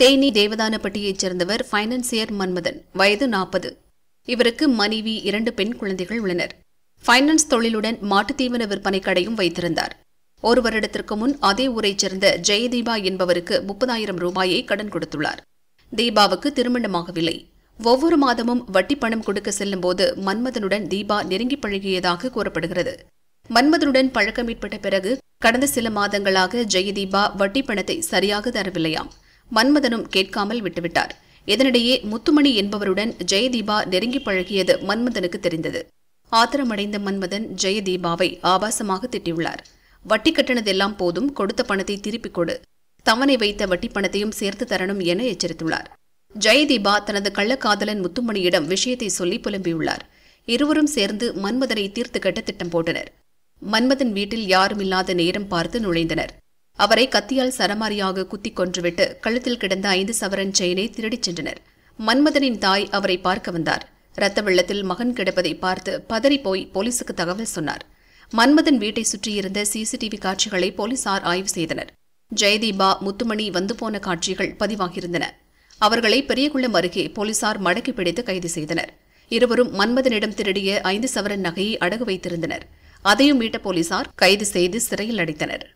தேனி தேவதானப்பட்டியைச் சேர்ந்தவர் பைனான்சியர் மன்மதன் வயது நாற்பது இவருக்கு மனைவி இரண்டு பெண் குழந்தைகள் உள்ளனர் பைனான்ஸ் தொழிலுடன் மாட்டுத்தீவன விற்பனை கடையும் வைத்திருந்தார் ஒரு வருடத்திற்கு முன் அதே ஊரைச் சேர்ந்த ஜெயதீபா என்பவருக்கு முப்பதாயிரம் ரூபாயை கடன் கொடுத்துள்ளார் தீபாவுக்கு திருமணமாகவில்லை ஒவ்வொரு மாதமும் வட்டி பணம் கொடுக்க செல்லும் போது மன்மதனுடன் தீபா நெருங்கி பழகியதாக கூறப்படுகிறது மன்மதனுடன் பழக்கம் ஏற்பட்ட பிறகு கடந்த சில மாதங்களாக ஜெயதீபா வட்டி பணத்தை சரியாக தரவில்லையாம் மன்மதனும் கேட்காமல் விட்டுவிட்டார் இதனிடையே முத்துமணி என்பவருடன் ஜெயதீபா நெருங்கி பழகியது மன்மதனுக்கு தெரிந்தது ஆத்திரமடைந்த மன்மதன் ஜெயதீபாவை ஆபாசமாக திட்டியுள்ளார் வட்டி கட்டினதெல்லாம் போதும் கொடுத்த பணத்தை திருப்பிக் கொடு தவணை வைத்த வட்டி பணத்தையும் சேர்த்து தரணும் என எச்சரித்துள்ளார் ஜெயதீபா தனது கள்ளக்காதலன் முத்துமணியிடம் விஷயத்தை சொல்லி புலம்பியுள்ளார் இருவரும் சேர்ந்து மன்மதனை தீர்த்து கட்ட திட்டம் போட்டனர் மன்மதன் வீட்டில் யாரும் இல்லாத நேரம் பார்த்து நுழைந்தனர் அவரை கத்தியால் சரமாரியாக குத்திக் கொன்றுவிட்டு கழுத்தில் கிடந்த ஐந்து சவரன் செயினை திருடிச் சென்றனர் மன்மதனின் தாய் அவரை பார்க்க வந்தார் இரத்த வெள்ளத்தில் மகன் கிடப்பதை பார்த்து பதறிப்போய் போலீசுக்கு தகவல் சொன்னார் மன்மதன் வீட்டை சுற்றியிருந்த சிசிடிவி காட்சிகளை போலீசார் ஆய்வு செய்தனர் ஜெயதீபா முத்துமணி வந்து போன காட்சிகள் பதிவாகியிருந்தன அவர்களை பெரியகுளம் அருகே போலீசார் மடக்கி பிடித்து கைது செய்தனர் இருவரும் மன்மதனிடம் திருடிய ஐந்து சவரன் நகையை அடகு வைத்திருந்தனர் அதையும் மீட்ட போலீசார் கைது செய்து சிறையில் அடைத்தனர்